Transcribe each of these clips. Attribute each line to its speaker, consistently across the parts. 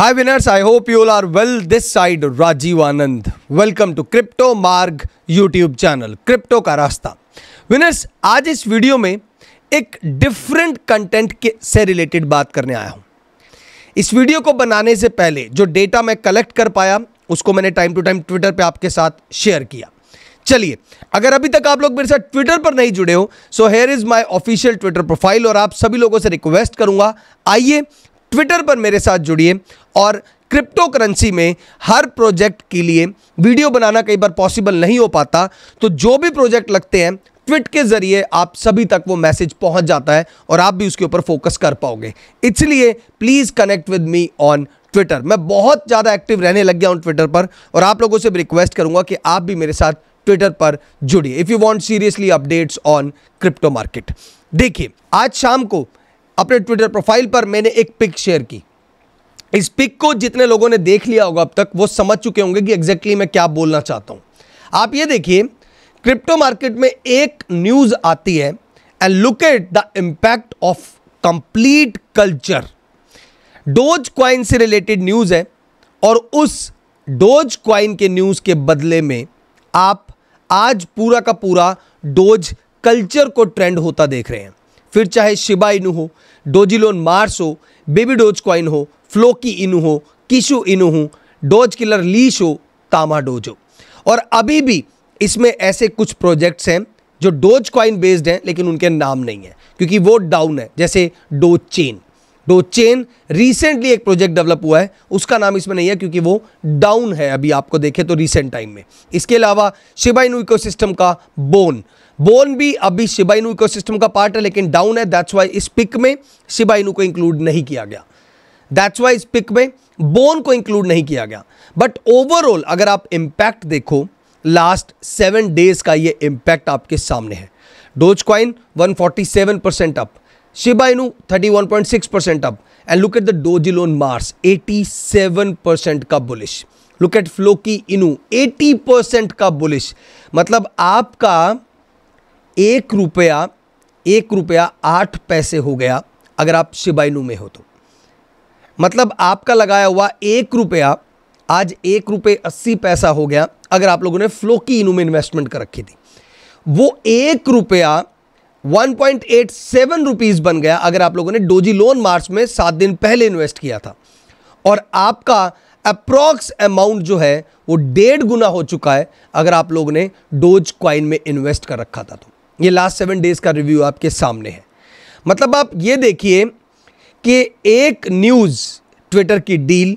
Speaker 1: Hi winners I hope you are well this side Rajeev Anand welcome to Crypto Marg YouTube channel crypto का रास्ता winners आज इस video में एक डिफरेंट कंटेंट के से रिलेटेड बात करने आया हूँ इस वीडियो को बनाने से पहले जो डेटा मैं कलेक्ट कर पाया उसको मैंने टाइम टू टाइम ट्विटर पे आपके साथ शेयर किया चलिए अगर अभी तक आप लोग मेरे साथ ट्विटर पर नहीं जुड़े हो so here is my official Twitter profile और आप सभी लोगों से रिक्वेस्ट करूंगा आइए ट्विटर पर मेरे साथ जुड़िए और क्रिप्टो करेंसी में हर प्रोजेक्ट के लिए वीडियो बनाना कई बार पॉसिबल नहीं हो पाता तो जो भी प्रोजेक्ट लगते हैं ट्विट के जरिए आप सभी तक वो मैसेज पहुंच जाता है और आप भी उसके ऊपर फोकस कर पाओगे इसलिए please connect with me on Twitter मैं बहुत ज़्यादा एक्टिव रहने लग गया हूँ ट्विटर पर और आप लोगों से भी रिक्वेस्ट करूँगा कि आप भी मेरे साथ ट्विटर पर जुड़िए if you want seriously updates on crypto market देखिए आज शाम को अपने ट्विटर प्रोफाइल पर मैंने एक पिक शेयर की इस पिक को जितने लोगों ने देख लिया होगा अब तक वो समझ चुके होंगे कि एग्जैक्टली मैं क्या बोलना चाहता हूं आप ये देखिए क्रिप्टो मार्केट में एक न्यूज़ आती है and look at the impact of complete culture Dogecoin से रिलेटेड न्यूज़ है और उस डोज क्वाइन के न्यूज़ के बदले में आप आज पूरा का पूरा डोज कल्चर को ट्रेंड होता देख रहे हैं फिर चाहे शिबा इनू हो डोजिलोन मार्स हो बेबी डोज क्वाइन हो फ्लोकी इनू हो किशु इनू हो डोज किलर लीश हो तामा डोज हो और अभी भी इसमें ऐसे कुछ प्रोजेक्ट्स हैं जो डोज क्वाइन बेस्ड हैं लेकिन उनके नाम नहीं है क्योंकि वो डाउन है जैसे डोज चेन डोचेन तो रिसेंटली एक प्रोजेक्ट डेवलप हुआ है उसका नाम इसमें नहीं है क्योंकि वो डाउन है अभी आपको देखें तो रिसेंट टाइम में इसके अलावा शिबाइनू इकोसिस्टम का बोन बोन भी अभी शिबाइनू इकोसिस्टम का पार्ट है लेकिन डाउन है दैट्स वाई इस पिक में शिबाइनू को इंक्लूड नहीं किया गया दैट्स वाई इस पिक में बोन को इंक्लूड नहीं किया गया बट ओवरऑल अगर आप इम्पैक्ट देखो लास्ट सेवन डेज का ये इम्पैक्ट आपके सामने है Dogecoin 147 percent up Shiba Inu 31.6% up. And look at the Doji Loan Mars 87% का bullish. लुक एट फ्लोकी इनू 80 परसेंट का बुलिश मतलब आपका एक रुपया एक रुपया आठ पैसे हो गया अगर आप शिबाइनू में हो तो मतलब आपका लगाया हुआ एक रुपया आज एक रुपये अस्सी पैसा हो गया अगर आप लोगों ने फ्लोकी इनू में इन्वेस्टमेंट कर रखी थी वो एक रुपया 1.87 रुपीस बन गया अगर आप लोगों ने डोजी लोन मार्च में सात दिन पहले इन्वेस्ट किया था और आपका अप्रॉक्स अमाउंट जो है वो डेढ़ गुना हो चुका है अगर आप लोगों ने डोज क्वाइन में इन्वेस्ट कर रखा था तो ये लास्ट सेवन डेज का रिव्यू आपके सामने है मतलब आप ये देखिए कि एक न्यूज़ ट्विटर की डील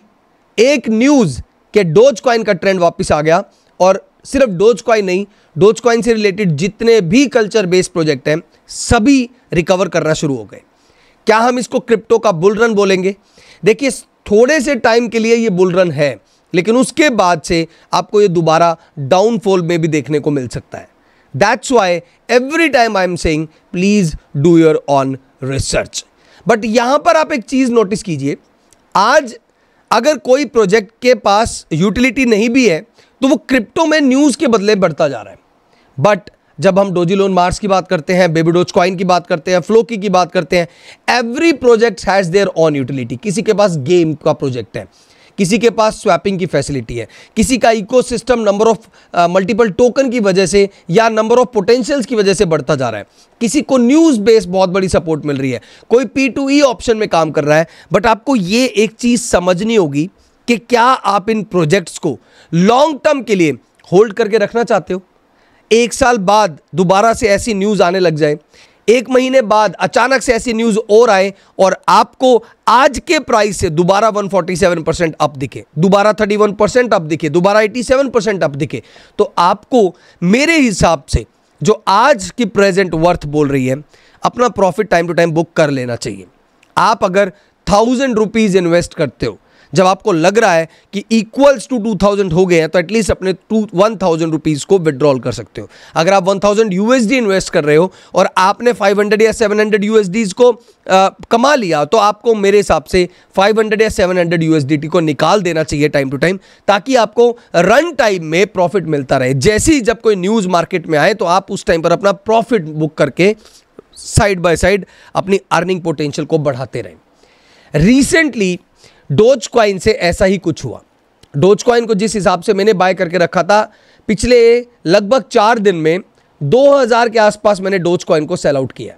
Speaker 1: एक न्यूज़ के डोज क्वाइन का ट्रेंड वापस आ गया और सिर्फ डोज क्वाइन नहीं डोज क्वाइन से रिलेटेड जितने भी कल्चर बेस्ड प्रोजेक्ट हैं सभी रिकवर करना शुरू हो गए क्या हम इसको क्रिप्टो का बुल रन बोलेंगे देखिए थोड़े से टाइम के लिए ये बुल रन है लेकिन उसके बाद से आपको ये दोबारा डाउनफॉल में भी देखने को मिल सकता है that's why every time I am saying please do your own research but यहां पर आप एक चीज़ नोटिस कीजिए आज अगर कोई प्रोजेक्ट के पास यूटिलिटी नहीं भी है तो वो क्रिप्टो में न्यूज़ के बदले बढ़ता जा रहा है बट जब हम डोजी लोन मार्स की बात करते हैं बेबी डोज कॉइन की बात करते हैं फ्लोकी की बात करते हैं every project has their own utility किसी के पास गेम का प्रोजेक्ट है किसी के पास स्वैपिंग की फैसिलिटी है किसी का ecosystem number of multiple token की वजह से या नंबर ऑफ पोटेंशियल्स की वजह से बढ़ता जा रहा है किसी को न्यूज़ बेस बहुत बड़ी सपोर्ट मिल रही है कोई पी टू ई ऑप्शन में काम कर रहा है बट आपको ये एक चीज़ समझनी होगी कि क्या आप इन प्रोजेक्ट्स को लॉन्ग टर्म के लिए होल्ड करके रखना चाहते हो एक साल बाद दोबारा से ऐसी न्यूज़ आने लग जाए एक महीने बाद अचानक से ऐसी न्यूज़ और आए और आपको आज के प्राइस से दोबारा 147 परसेंट अप दिखे दोबारा 31 परसेंट अप दिखे दोबारा 87 परसेंट अप दिखे तो आपको मेरे हिसाब से जो आज की प्रेजेंट वर्थ बोल रही है अपना profit time to time book कर लेना चाहिए आप अगर थाउजेंड रुपीज़ इन्वेस्ट करते हो जब आपको लग रहा है कि इक्वल्स टू टू थाउजेंड हो गए हैं तो एटलीस्ट अपने टू वन थाउजेंड रुपीज़ को विड्रॉल कर सकते हो अगर आप वन थाउजेंड यूएसडी इन्वेस्ट कर रहे हो और आपने फाइव हंड्रेड या सेवन हंड्रेड यूएसडीज को आ, कमा लिया तो आपको मेरे हिसाब से फाइव हंड्रेड या सेवन हंड्रेड यूएसडीटी को निकाल देना चाहिए टाइम टू टाइम ताकि आपको रन टाइम में प्रॉफिट मिलता रहे जैसे ही जब कोई न्यूज़ मार्केट में आए तो आप उस टाइम पर अपना प्रॉफिट बुक करके साइड बाय साइड अपनी अर्निंग पोटेंशियल को बढ़ाते रहें रिसेंटली डोज क्वाइन से ऐसा ही कुछ हुआ डोज क्वाइन को जिस हिसाब से मैंने बाय करके रखा था पिछले लगभग चार दिन में 2000 के आसपास मैंने डोज कॉइन को सेल आउट किया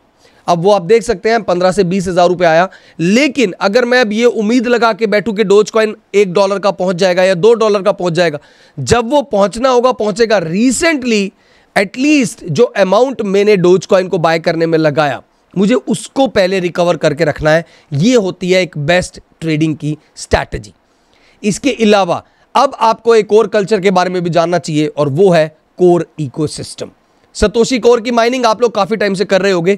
Speaker 1: अब वो आप देख सकते हैं पंद्रह से बीस हज़ार रुपये आया लेकिन अगर मैं अब ये उम्मीद लगा के बैठूं कि डोज कॉइन एक डॉलर का पहुंच जाएगा या दो डॉलर का पहुंच जाएगा जब वो पहुंचना होगा पहुंचेगा रिसेंटली एटलीस्ट जो अमाउंट मैंने डोज कॉइन को बाय करने में लगाया मुझे उसको पहले रिकवर करके रखना है ये होती है एक बेस्ट ट्रेडिंग की स्ट्रैटेजी इसके अलावा अब आपको एक और कल्चर के बारे में भी जानना चाहिए और वो है कोर इकोसिस्टम सतोशी कोर की माइनिंग आप लोग काफ़ी टाइम से कर रहे होंगे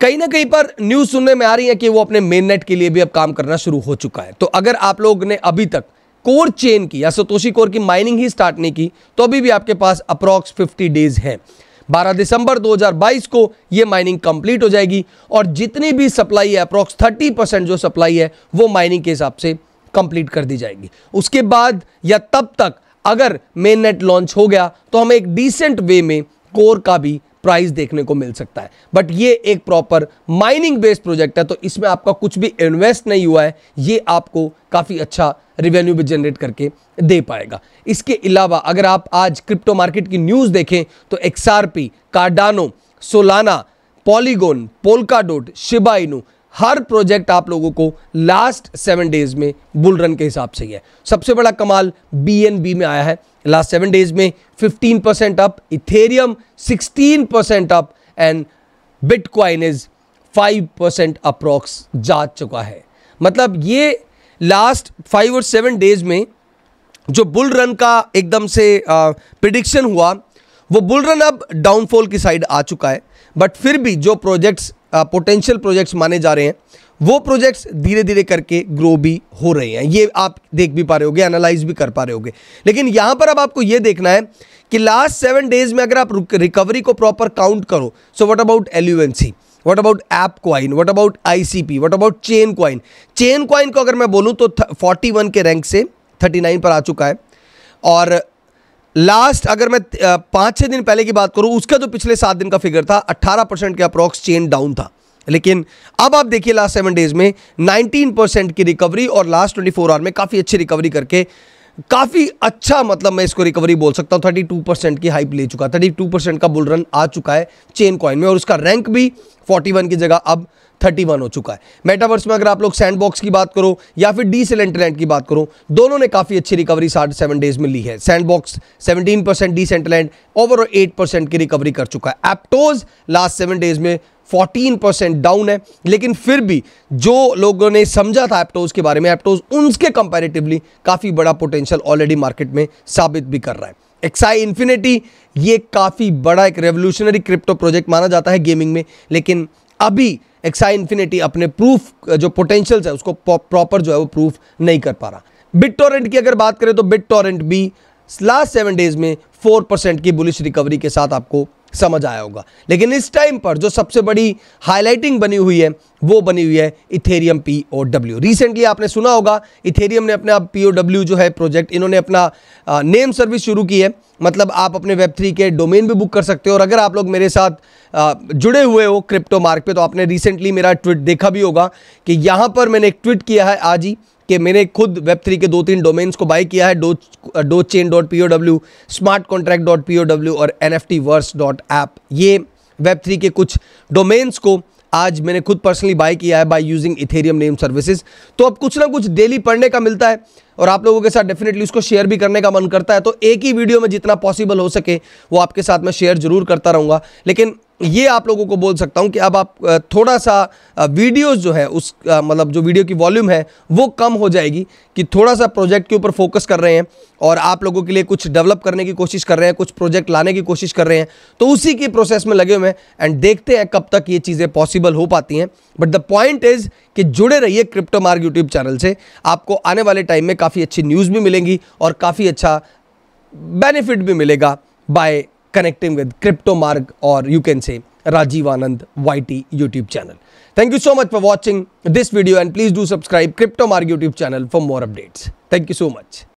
Speaker 1: कहीं ना कहीं पर न्यूज़ सुनने में आ रही है कि वो अपने मेन नेट के लिए भी अब काम करना शुरू हो चुका है तो अगर आप लोग ने अभी तक कोर चेन की या सतोशी कोर की माइनिंग ही स्टार्ट नहीं की तो अभी भी आपके पास अप्रॉक्स 50 डेज है 12 दिसंबर 2022 को ये माइनिंग कंप्लीट हो जाएगी और जितनी भी सप्लाई है अप्रॉक्स 30 परसेंट जो सप्लाई है वो माइनिंग के हिसाब से कंप्लीट कर दी जाएगी उसके बाद या तब तक अगर मेन नेट लॉन्च हो गया तो हमें एक डिसेंट वे में कोर का भी प्राइस देखने को मिल सकता है बट ये एक प्रॉपर माइनिंग बेस्ड प्रोजेक्ट है तो इसमें आपका कुछ भी इन्वेस्ट नहीं हुआ है ये आपको काफ़ी अच्छा रिवेन्यू भी जनरेट करके दे पाएगा इसके अलावा अगर आप आज क्रिप्टो मार्केट की न्यूज़ देखें तो XRP Cardano Solana Polygon Polkadot Shiba Inu हर प्रोजेक्ट आप लोगों को लास्ट सेवन डेज में बुल रन के हिसाब से ही है सबसे बड़ा कमाल बी में आया है लास्ट सेवन डेज में 15 percent up Ethereum 16 percent up and Bitcoin is 5 percent approx जा चुका है मतलब ये लास्ट फाइव और सेवन डेज में जो बुल रन का एकदम से प्रिडिक्शन हुआ वो बुल रन अब डाउनफॉल की साइड आ चुका है बट फिर भी जो प्रोजेक्ट्स पोटेंशियल प्रोजेक्ट्स माने जा रहे हैं वो प्रोजेक्ट्स धीरे धीरे करके ग्रो भी हो रहे हैं ये आप देख भी पा रहे होगे एनालाइज भी कर पा रहे होगे लेकिन यहां पर अब आपको ये देखना है कि लास्ट सेवन डेज में अगर आप रिकवरी को प्रॉपर काउंट करो सो व्हाट अबाउट एल्यूएंसी what about ApeCoin what about ICP what about chain coin chain coin को अगर मैं बोलूँ तो फोर्टी वन के रैंक से थर्टी नाइन पर आ चुका है और लास्ट अगर मैं पाँच छः दिन पहले की बात करूँ उसका जो पिछले सात दिन का फिगर था अट्ठारह परसेंट के अप्रॉक्स चेन डाउन था लेकिन अब आप देखिए लास्ट सेवन डेज में 19 परसेंट की रिकवरी और लास्ट 24 आवर में काफ़ी अच्छी रिकवरी करके काफ़ी अच्छा मतलब मैं इसको रिकवरी बोल सकता हूँ थर्टी टू परसेंट की हाइप ले चुका थर्टी टू परसेंट का बुल रन आ चुका है चेन कॉइन में और उसका रैंक भी फोर्टी वन की जगह अब थर्टी वन हो चुका है मेटावर्स में अगर आप लोग सैंड बॉक्स की बात करो या फिर डी सेलेंटलैंड की बात करो दोनों ने काफ़ी अच्छी रिकवरी साठ सेवन डेज में ली है Sandbox seventeen percent Decentraland overall eight percent की रिकवरी कर चुका है एप्टोज लास्ट सेवन डेज में 14 परसेंट डाउन है लेकिन फिर भी जो लोगों ने समझा था एप्टोज के बारे में एप्टोज उनके कंपेरेटिवली काफ़ी बड़ा पोटेंशियल ऑलरेडी मार्केट में साबित भी कर रहा है एक्साई इन्फिनेटी ये काफ़ी बड़ा एक रेवोल्यूशनरी क्रिप्टो प्रोजेक्ट माना जाता है गेमिंग में लेकिन अभी एक्साई इन्फिनेटी अपने प्रूफ जो पोटेंशियल्स है उसको प्रॉपर जो है वो प्रूफ नहीं कर पा रहा बिट टोरेंट की अगर बात करें तो बिट टोरेंट भी लास्ट सेवन डेज में फोर परसेंट की बुलिश रिकवरी के साथ आपको समझ आया होगा लेकिन इस टाइम पर जो सबसे बड़ी हाईलाइटिंग बनी हुई है वो बनी हुई है Ethereum P O W recently आपने सुना होगा इथेरियम ने अपना पी ओ डब्ल्यू जो है प्रोजेक्ट इन्होंने अपना आ, नेम सर्विस शुरू की है मतलब आप अपने वेब थ्री के डोमेन भी बुक कर सकते हो और अगर आप लोग मेरे साथ आ, जुड़े हुए हो क्रिप्टो मार्क पे तो आपने रिसेंटली मेरा ट्वीट देखा भी होगा कि यहाँ पर मैंने एक ट्वीट किया है आज ही कि मैंने खुद वेब थ्री के दो तीन डोमेन्स को बाई किया है do do chain dot P O W smart contract dot P O W और N F T verse dot app ये वेब थ्री के कुछ डोमेन्स को आज मैंने खुद पर्सनली बाई किया है by using Ethereum name services तो अब कुछ ना कुछ डेली पढ़ने का मिलता है और आप लोगों के साथ डेफिनेटली उसको शेयर भी करने का मन करता है तो एक ही वीडियो में जितना पॉसिबल हो सके वो आपके साथ मैं शेयर जरूर करता रहूँगा लेकिन ये आप लोगों को बोल सकता हूँ कि अब आप थोड़ा सा वीडियोस जो है उस मतलब जो वीडियो की वॉल्यूम है वो कम हो जाएगी कि थोड़ा सा प्रोजेक्ट के ऊपर फोकस कर रहे हैं और आप लोगों के लिए कुछ डेवलप करने की कोशिश कर रहे हैं कुछ प्रोजेक्ट लाने की कोशिश कर रहे हैं तो उसी के प्रोसेस में लगे हुए हैं एंड देखते हैं कब तक ये चीज़ें पॉसिबल हो पाती हैं बट द पॉइंट इज़ कि जुड़े रहिए क्रिप्टो मार्ग यूट्यूब चैनल से आपको आने वाले टाइम में काफ़ी अच्छी न्यूज़ भी मिलेंगी और काफ़ी अच्छा बेनिफिट भी मिलेगा by connecting with CryptoMarg or you can say Rajiv Anand YT YouTube channel. Thank you so much for watching this video and please do subscribe CryptoMarg YouTube channel for more updates. Thank you so much.